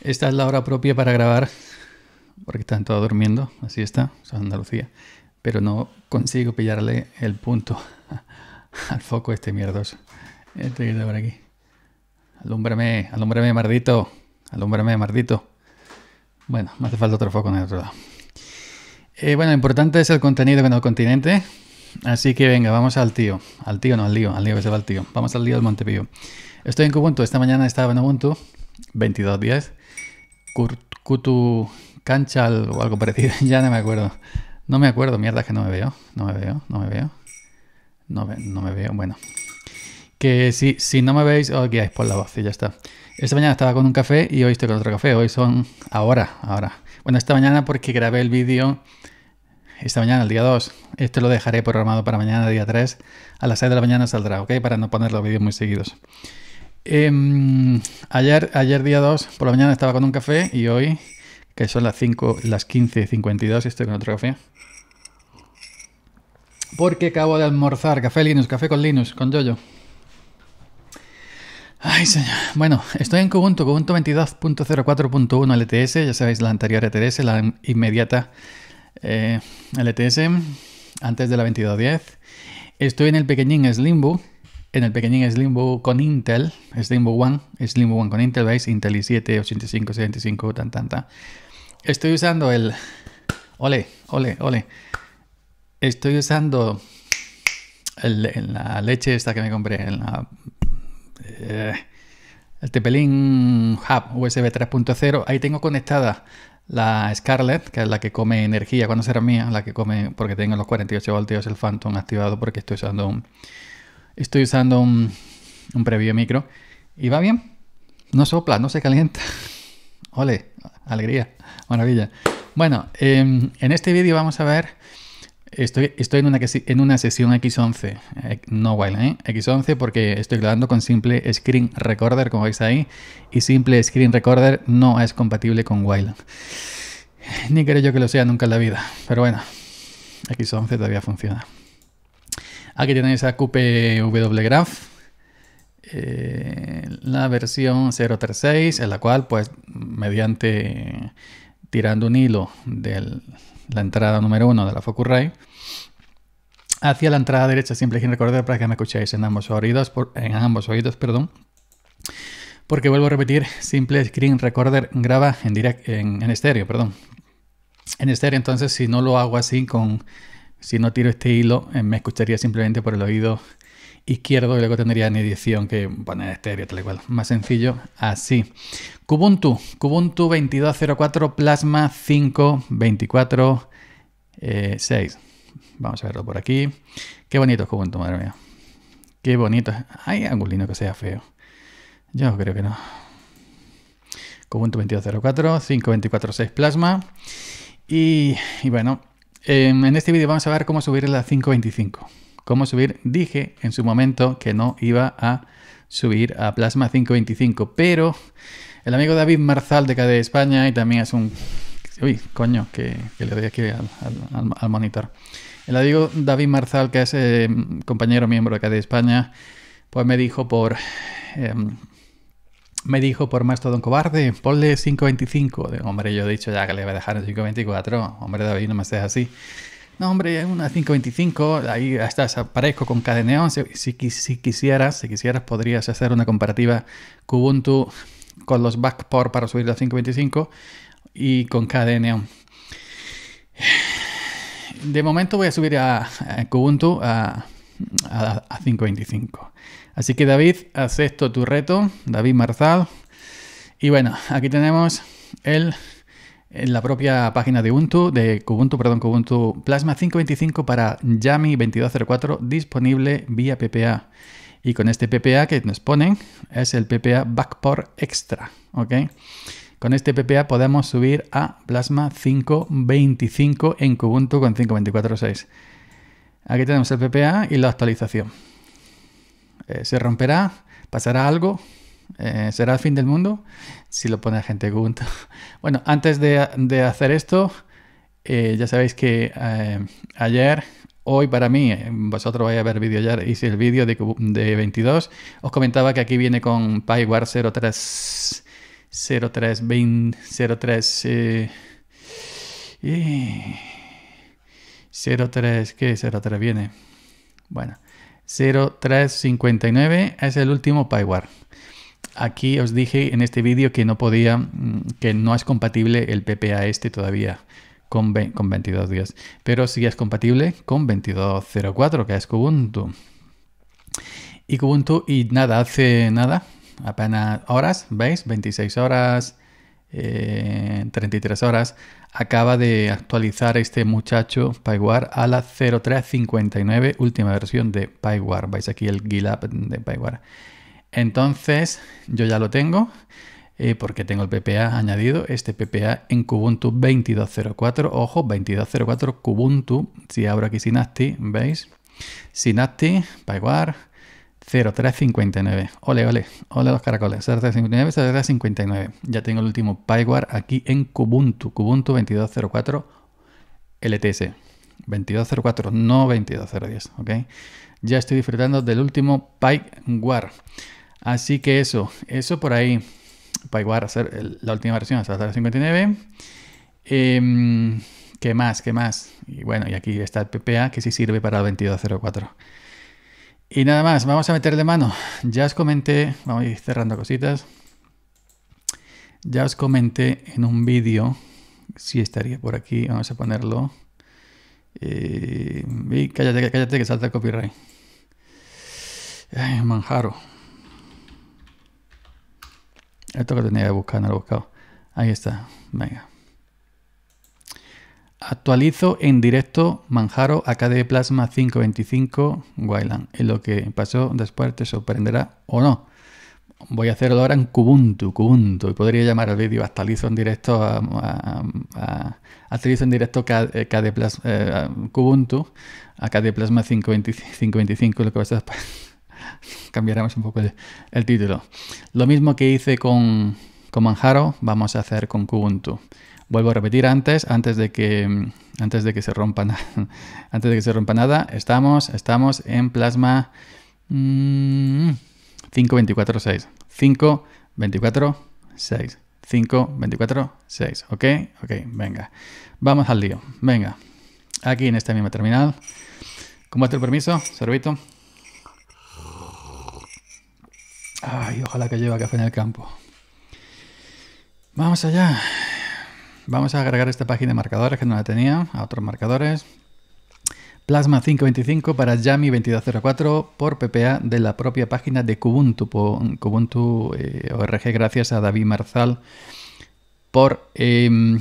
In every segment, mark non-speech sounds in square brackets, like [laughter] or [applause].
Esta es la hora propia para grabar, porque están todos durmiendo, así está, son Andalucía. Pero no consigo pillarle el punto [laughs] al foco este mierdoso. que por aquí. Alúmbrame, alúmbrame, mardito. Alúmbrame, mardito. Bueno, me hace falta otro foco en el otro lado. Eh, bueno, importante es el contenido en el continente. Así que venga, vamos al tío. Al tío, no al lío, al lío que se va al tío. Vamos al lío del Montepío. Estoy en Cubuntu, Esta mañana estaba en Ubuntu días. Kutu cancha o algo parecido. [laughs] ya no me acuerdo. No me acuerdo, mierda, que no me veo. No me veo, no me veo. No me, veo, bueno. Que si, si no me veis, os guiáis por la voz y ya está. Esta mañana estaba con un café y hoy estoy con otro café. Hoy son ahora, ahora. Bueno, esta mañana porque grabé el vídeo esta mañana, el día 2. Esto lo dejaré programado para mañana, día 3. A las 6 de la mañana saldrá, ¿ok? Para no poner los vídeos muy seguidos. Em, ayer, ayer día 2 por la mañana estaba con un café y hoy, que son las 5, las 15.52 estoy con otro café. Porque acabo de almorzar café Linux, café con Linux, con Jojo. Ay, señor. Bueno, estoy en Kubuntu, Kubuntu 22.04.1 LTS, ya sabéis la anterior LTS, la inmediata eh, LTS, antes de la 22.10. Estoy en el pequeñín Slimbook en el pequeñín Slimbo con Intel, Slimbo One, Slimbo One con Intel, ¿veis? Intel i7, 85, 75, tan, tan, tan. Estoy usando el... Ole, ole, ole. Estoy usando la leche esta que me compré, en la... Eh, el Tepelín Hub USB 3.0. Ahí tengo conectada la Scarlett, que es la que come energía cuando será mía, la que come, porque tengo los 48 voltios el Phantom activado porque estoy usando un Estoy usando un, previo micro y va bien. No sopla, no se calienta. [laughs] Ole, alegría, maravilla. Bueno, em, en este vídeo vamos a ver... Estoy, estoy en, una, en una sesión X11, eh, no Wild, ¿eh? X11 porque estoy grabando con simple Screen Recorder, como veis ahí, y simple Screen Recorder no es compatible con Wild. Ni creo yo que lo sea nunca en la vida, pero bueno, X11 todavía funciona. Aquí tenéis a QPW Graph. Eh, la versión 036, en la cual, pues, mediante tirando un hilo de la entrada número 1 de la Focusrite hacia la entrada derecha, Simple Screen Recorder, para que me escuchéis en ambos oídos, en ambos oídos, perdón. Porque vuelvo a repetir, simple screen recorder graba en, en estéreo, perdón. En estéreo, entonces, si no lo hago así con si no tiro este hilo, eh, me escucharía simplemente por el oído izquierdo y luego tendría en edición que poner estéreo, tal cual. Más sencillo, así. Kubuntu, Kubuntu 22.04 Plasma 5.24.6. Eh, Vamos a verlo por aquí. Qué bonito es Kubuntu, madre mía. Qué bonito. Hay angulino que sea feo. Yo creo que no. Kubuntu 22.04, 5.24.6 Plasma. Y, y bueno, Em, en este vídeo vamos a ver cómo subir la 525. Cómo subir, dije en su momento que no iba a subir a Plasma 525, pero el amigo David Marzal de KDE España y también es un... Uy, coño, que, le doy aquí al, monitor. El amigo David Marzal, que es em, compañero miembro de KDE España, pues me dijo por... Em, me dijo por más todo un cobarde, ponle 5.25. Hombre, yo he dicho ya que le voy a dejar en 5.24. Hombre, David, no me seas así. No, hombre, una 5.25, ahí estás, aparezco con cadeneón. Si, si, quisieras, si quisieras, podrías hacer una comparativa Kubuntu con los backport para subir a 5.25 y con cadeneón. De momento voy a subir a, Kubuntu a 5.25. Así que David, acepto tu reto, David Marzal. Y bueno, aquí tenemos el, en la propia página de Ubuntu, de Ubuntu, perdón, Ubuntu Plasma 5.25 para Yami 2204 disponible vía PPA. Y con este PPA que nos ponen es el PPA Backport Extra, ¿ok? Con este PPA podemos subir a Plasma 5.25 en Ubuntu con 5.24.6. Aquí tenemos el PPA y la actualización. Eh, se romperá, pasará algo, eh, será el fin del mundo, si lo pone la gente junto. [laughs] Bueno, antes de, hacer esto, eh, ya sabéis que ayer, hoy para mí, vosotros vais a ver vídeo ya, hice el vídeo de, de 22, os comentaba que aquí viene con PyWare 03, 03, 20, 03, y 03, ¿qué 03 viene? Bueno. 0359 es el último PyWare. Aquí os dije en este vídeo que no podía, mm, que no es compatible el PPA este todavía con, con 22 días, pero sí es compatible con 22.04 que es Kubuntu. Y Kubuntu y nada, hace nada, apenas horas, ¿veis? 26 horas eh, 33 horas, acaba de actualizar este muchacho PyWare a la 0359, última versión de PyWare. Veis aquí el gilab de PyWare. Entonces, yo ya lo tengo eh, porque tengo el PPA añadido, este PPA en Kubuntu 22.04. Ojo, 22.04 Kubuntu. Si abro aquí Synaptic, ¿veis? Synaptic, PyWare, 0359. Ole, ole, ole los caracoles. 0359, 0359. Ya tengo el último PyWare aquí en Kubuntu. Kubuntu 2204 LTS. 2204, no 22010. ¿ok? Ya estoy disfrutando del último PyWare. Así que eso, eso por ahí. PyWare, la última versión 0359. Em, ¿Qué más? ¿Qué más? Y bueno, y aquí está el PPA que sí sirve para el 2204. Y nada más, vamos a meter de mano. Ya os comenté, vamos a ir cerrando cositas. Ya os comenté en un vídeo, si estaría por aquí, vamos a ponerlo. Eh, cállate, cállate que salta el copyright. manjaro. Esto que tenía que buscar, no lo he buscado. Ahí está, venga. Actualizo en directo Manjaro KDE Plasma 525 Wayland. Y lo que pasó después te sorprenderá o no. Voy a hacerlo ahora en Kubuntu, Y podría llamar al vídeo actualizo en directo a, en directo eh, eh, Plasma, Kubuntu, Plasma 525, lo que pasa después. [laughs] Cambiaremos un poco el, título. Lo mismo que hice con, con Manjaro, vamos a hacer con Kubuntu. Vuelvo a repetir antes, antes de que, mm, antes de que se rompa nada, [laughs] antes de que se rompa nada, estamos, estamos en plasma mmm, 5246. 5246. 5, 24, 6. ¿Ok? Ok, venga. Vamos al lío. Venga. Aquí en esta misma terminal. Con el permiso, servito. Ay, ojalá que lleva café en el campo. Vamos allá. Vamos a agregar esta página de marcadores que no la tenía a otros marcadores. Plasma 525 para Yami 2204 por PPA de la propia página de Kubuntu, Kubuntu eh, ORG, gracias a David Marzal por em,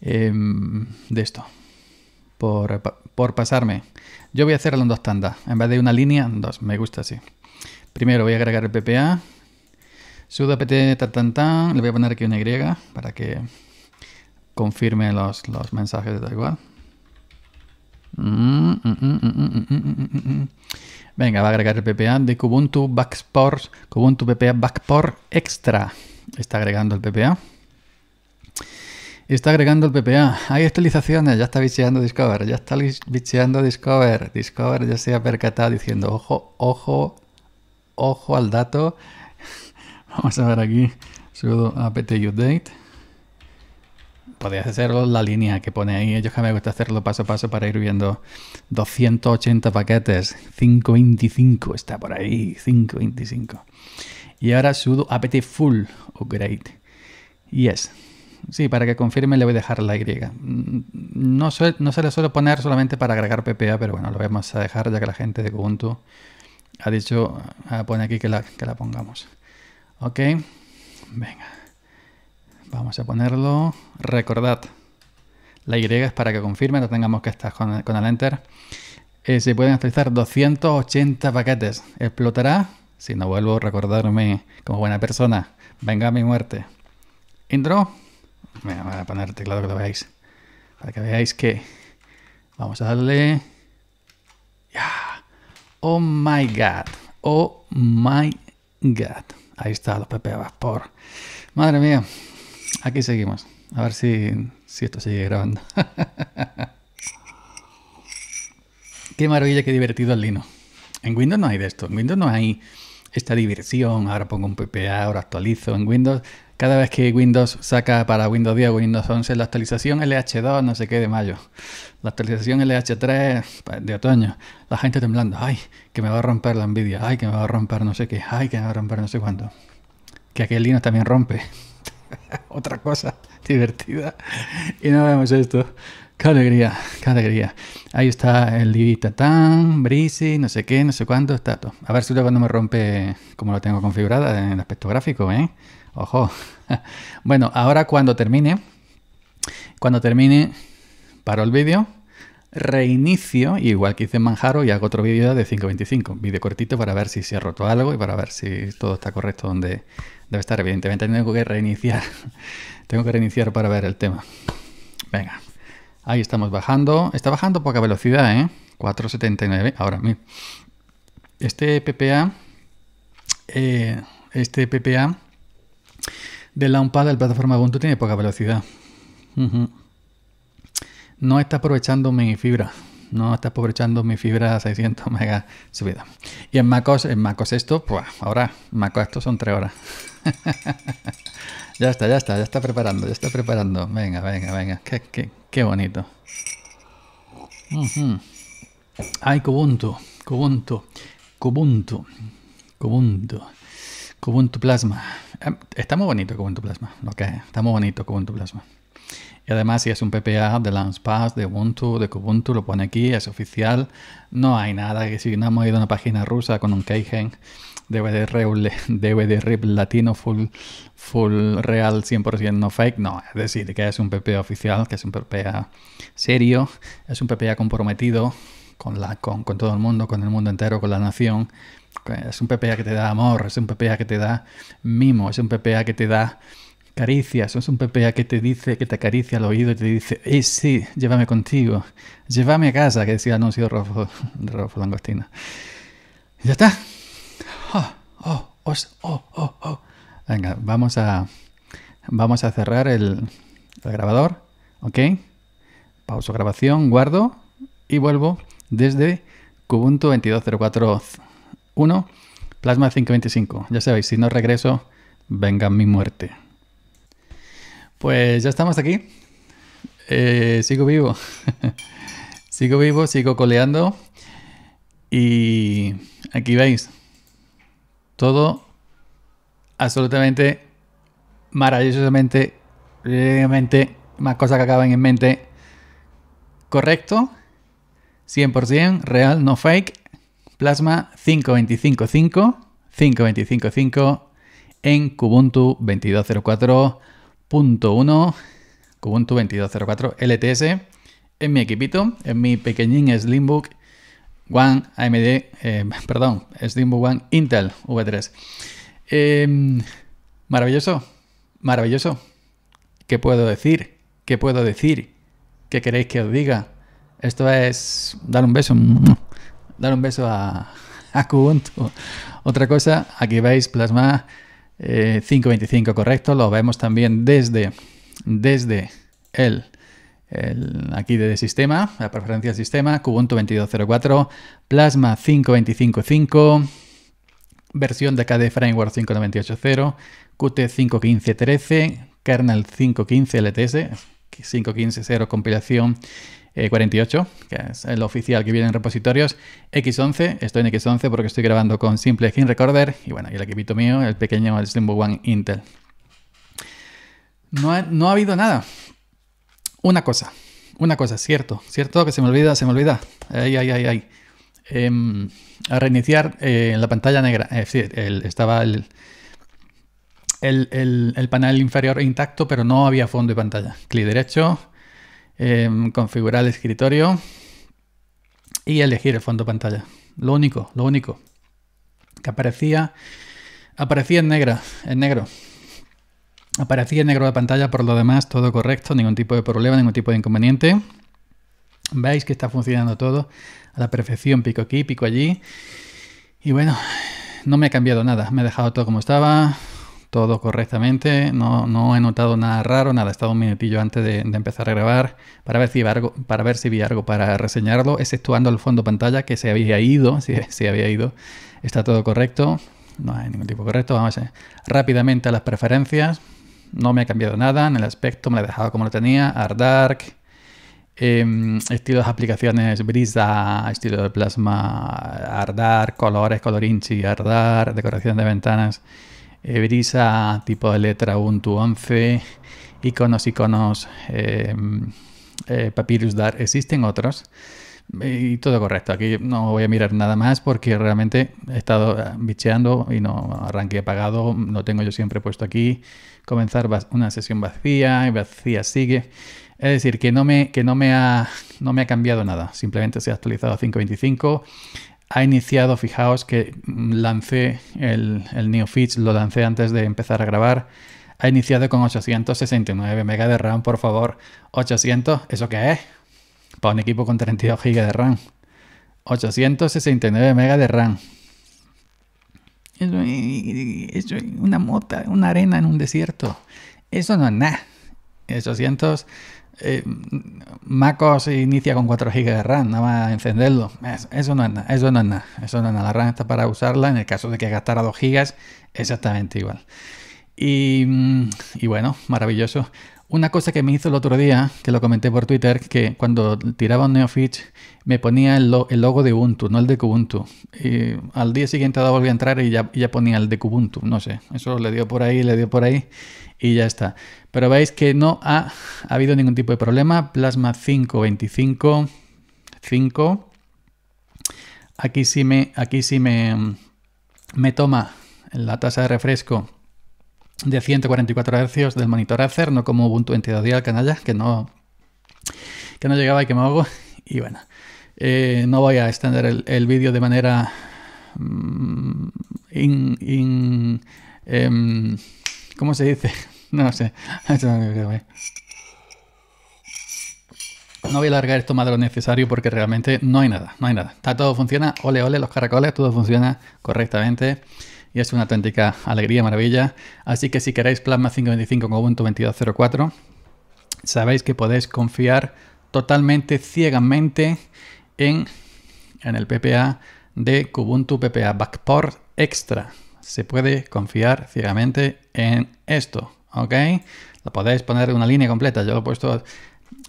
em, de esto, por, pasarme. Yo voy a hacerlo en dos tandas, en vez de una línea, dos, me gusta así. Primero voy a agregar el PPA, sudo le voy a poner aquí una Y para que confirme los, mensajes de igual. Venga, va a agregar el PPA de Kubuntu Backport, Kubuntu PPA Backport Extra. Está agregando el PPA. Está agregando el PPA. Hay actualizaciones. Ya está bicheando Discover. Ya está bicheando Discover. Discover ya se ha percatado diciendo, ojo, ojo, ojo al dato. [laughs] Vamos a ver aquí. Sudo apt update podías hacerlo la línea que pone ahí. Ellos que me gusta hacerlo paso a paso para ir viendo 280 paquetes, 525 está por ahí, 525. Y ahora sudo apt full upgrade. Yes. Sí, para que confirme le voy a dejar la Y. Mm, no, no se le suele poner solamente para agregar PPA, pero bueno, lo vamos a dejar ya que la gente de Ubuntu ha dicho, ah, pone aquí que la, que la pongamos. Ok, venga. Vamos a ponerlo. Recordad, la Y es para que confirme, no tengamos que estar con, el Enter. Eh, se pueden actualizar 280 paquetes. Explotará, si no vuelvo a recordarme como buena persona, venga mi muerte. Intro. Me voy a poner teclado que lo veáis. Para que veáis que... Vamos a darle... ya, Oh my god. Oh my god. Ahí está, los pepe por. Madre mía. Aquí seguimos. A ver si, esto sigue grabando. [laughs] qué maravilla, qué divertido el lino. En Windows no hay de esto. En Windows no hay esta diversión. Ahora pongo un PPA, ahora actualizo. En Windows, cada vez que Windows saca para Windows 10 Windows 11 la actualización LH2, no sé qué de mayo. La actualización LH3 pues, de otoño. La gente temblando. Ay, que me va a romper la envidia. Ay, que me va a romper no sé qué. Ay, que me va a romper no sé cuándo. Que aquel lino también rompe. [laughs] Otra cosa divertida. Y no vemos esto. Qué alegría, qué alegría. Ahí está el Divita Tan, Brisi, no sé qué, no sé cuánto, está todo. A ver si luego no me rompe como lo tengo configurada en el aspecto gráfico, ¿eh? Ojo. [laughs] Bueno, ahora cuando termine, cuando termine, paro el vídeo, reinicio, igual que hice en Manjaro, y hago otro vídeo de 5.25, vídeo cortito para ver si se ha roto algo y para ver si todo está correcto donde, Debe estar, evidentemente. Tengo que reiniciar. [laughs] Tengo que reiniciar para ver el tema. Venga. Ahí estamos bajando. Está bajando poca velocidad, ¿eh? 4.79 ahora mismo. Este PPA... Eh, este PPA del la de la plataforma Ubuntu tiene poca velocidad. No está aprovechando mi fibra no está aprovechando mi fibra 600 [laughs] mega subida. Y en MacOS, en MacOS esto, pues ahora, MacOS esto son 3 horas. [laughs] ya está, ya está, ya está preparando, ya está preparando. Venga, venga, venga, qué, qué, qué bonito. Ay, Kubuntu, Kubuntu, Kubuntu, Kubuntu, Plasma. Em, está muy bonito Kubuntu Plasma, lo que está muy bonito Kubuntu Plasma. Y además si es un PPA de Pass, de Ubuntu, de Kubuntu, lo pone aquí, es oficial. No hay nada que si no hemos ido a una página rusa con un keijen DVD, real, [laughs] DVD RIP latino, full, full real, 100% no fake. No, es decir, que es un PPA oficial, que es un PPA serio, es un PPA comprometido con, la, con todo el mundo, con el mundo entero, con la nación. Es un PPA que te da amor, es un PPA que te da mimo, es un PPA que te da caricias, es un PPA que te dice, que te acaricia al oído y te dice, eh, sí, llévame contigo, llévame a casa, que decía el anuncio de de ya está. Oh, oh, oh, venga, vamos a, vamos a cerrar el, grabador, ¿ok? Pauso grabación, guardo y vuelvo desde Kubuntu 22.04.1 Plasma 525. Ya sabéis, si no regreso, venga mi muerte. Pues ya estamos aquí. Eh, sigo vivo. [laughs] sigo vivo, sigo coleando. Y aquí veis. Todo absolutamente, maravillosamente, realmente, más cosas que acaban en mente. Correcto. 100% real, no fake. Plasma 5255, 5255 en Kubuntu 2204 .1 Kubuntu 22.04 LTS en mi equipito, en mi pequeñín Slimbook One AMD, eh, perdón, Slimbook One Intel V3. Em, maravilloso, maravilloso. ¿Qué puedo decir? ¿Qué puedo decir? ¿Qué queréis que os diga? Esto es dar un beso, dar un beso a, Kubuntu. Otra cosa, aquí veis plasma 5.25 eh, correcto, lo vemos también desde, desde el, aquí de sistema, la preferencia del sistema, Kubuntu 22.04, Plasma 5.25.5, versión de KDE Framework 5.98.0, Qt 5.15.13, Kernel 5.15 LTS, 5.15.0 compilación 48, eh, que es el oficial que viene en repositorios, X11, estoy en X11 porque estoy grabando con Simple Skin Recorder, y bueno, y el equipito mío, el pequeño, el One Intel. No ha, habido nada. Una cosa, una cosa, cierto, cierto que se me olvida, se me olvida. Ay, ay, ay, ay. Em, a reiniciar en eh, la pantalla negra, eh, estaba el, el, el, panel inferior intacto, pero no había fondo de pantalla. Clic derecho, Em, configurar el escritorio y elegir el fondo pantalla. Lo único, lo único que aparecía aparecía en negra, en negro. Aparecía en negro la pantalla, por lo demás todo correcto, ningún tipo de problema, ningún tipo de inconveniente. Veis que está funcionando todo a la perfección, pico aquí, pico allí. Y bueno, no me ha cambiado nada, me ha dejado todo como estaba, todo correctamente, no, he notado nada raro, nada, he estado un minutillo antes de, empezar a grabar para ver, si algo, para ver si vi algo para reseñarlo, exceptuando el fondo pantalla que se había ido, si, [laughs] había ido, está todo correcto, no hay ningún tipo correcto, vamos a rápidamente a las preferencias, no me ha cambiado nada en el aspecto, me lo he dejado como lo tenía, hard Dark, em, estilos de aplicaciones brisa, estilo de plasma, hard Dark, colores, colorinchi, hard Dark, decoración de ventanas, eh, brisa, tipo de letra Ubuntu 11, iconos, iconos, em, eh, Papyrus Dar, existen otros. Eh, y todo correcto. Aquí no voy a mirar nada más porque realmente he estado bicheando y no arranqué apagado. Lo tengo yo siempre puesto aquí. Comenzar una sesión vacía y vacía sigue. Es decir, que no me, que no me, ha, no me ha cambiado nada. Simplemente se ha actualizado a 5.25 ha iniciado, fijaos que mm, lancé el, el NeoFits, lo lancé antes de empezar a grabar, ha iniciado con 869 MB de RAM, por favor. 800, ¿eso qué es? Para un equipo con 32 GB de RAM. 869 MB de RAM. Eso es una mota, una arena en un desierto. Eso no es nada. 800 eh, MacOS inicia con 4 GB de RAM, nada más encenderlo. Eso no es nada, eso no es nada, eso no es nada. La RAM está para usarla, en el caso de que gastara 2 GB, exactamente igual. Mm, y, bueno, maravilloso. Una cosa que me hizo el otro día, que lo comenté por Twitter, que cuando tiraba un Neofitch me ponía el, logo de Ubuntu, no el de Kubuntu. Y al día siguiente volví a entrar y ya, ya ponía el de Kubuntu, no sé. Eso le dio por ahí, le dio por ahí y ya está. Pero veis que no ha, habido ningún tipo de problema. Plasma 5.25. 5. Aquí sí me, aquí sí me, me toma la tasa de refresco de 144 Hz del monitor Acer, no como Ubuntu y al canalla, que no, que no llegaba y que me hago. Y bueno, eh, no voy a extender el, vídeo de manera mm, em, ¿cómo se dice? No sé. [laughs] No voy a alargar esto más de lo necesario porque realmente no hay nada, no hay nada. Está todo funciona, ole ole los caracoles, todo funciona correctamente y es una auténtica alegría, maravilla. Así que si queréis Plasma 525 con Ubuntu 22.04, sabéis que podéis confiar totalmente, ciegamente en, en el PPA de Ubuntu PPA Backport Extra. Se puede confiar ciegamente en esto. ¿ok? Lo podéis poner en una línea completa, yo lo he puesto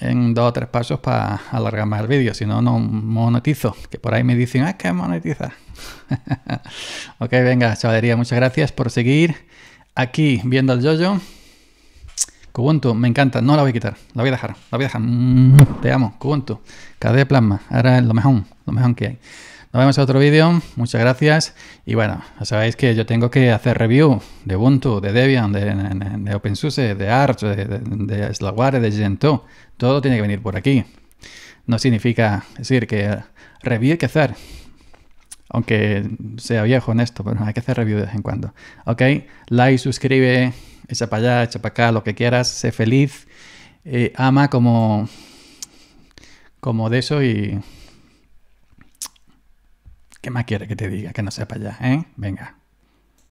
en dos o tres pasos para alargar más el vídeo, si no, no monetizo, que por ahí me dicen, ah, que monetiza. [laughs] ok, venga, chavalería, muchas gracias por seguir aquí viendo al Jojo, Kubuntu, me encanta, no la voy a quitar, la voy a dejar, la voy a dejar. Te amo, Kubuntu, cada plasma, ahora es lo mejor lo mejor que hay. Nos vemos en otro vídeo, muchas gracias. Y bueno, ya sabéis que yo tengo que hacer review de Ubuntu, de Debian, de, OpenSUSE, de Arch, de, de, de de Gentoo. Todo tiene que venir por aquí. No significa decir que review hay que hacer. Aunque sea viejo en esto, pero hay que hacer review de vez en cuando. ¿Ok? Like, suscribe, echa para allá, echa para acá, lo que quieras. Sé feliz. Eh, ama como, como de eso y ¿Qué más quiere que te diga que no sepa ya, eh? Venga.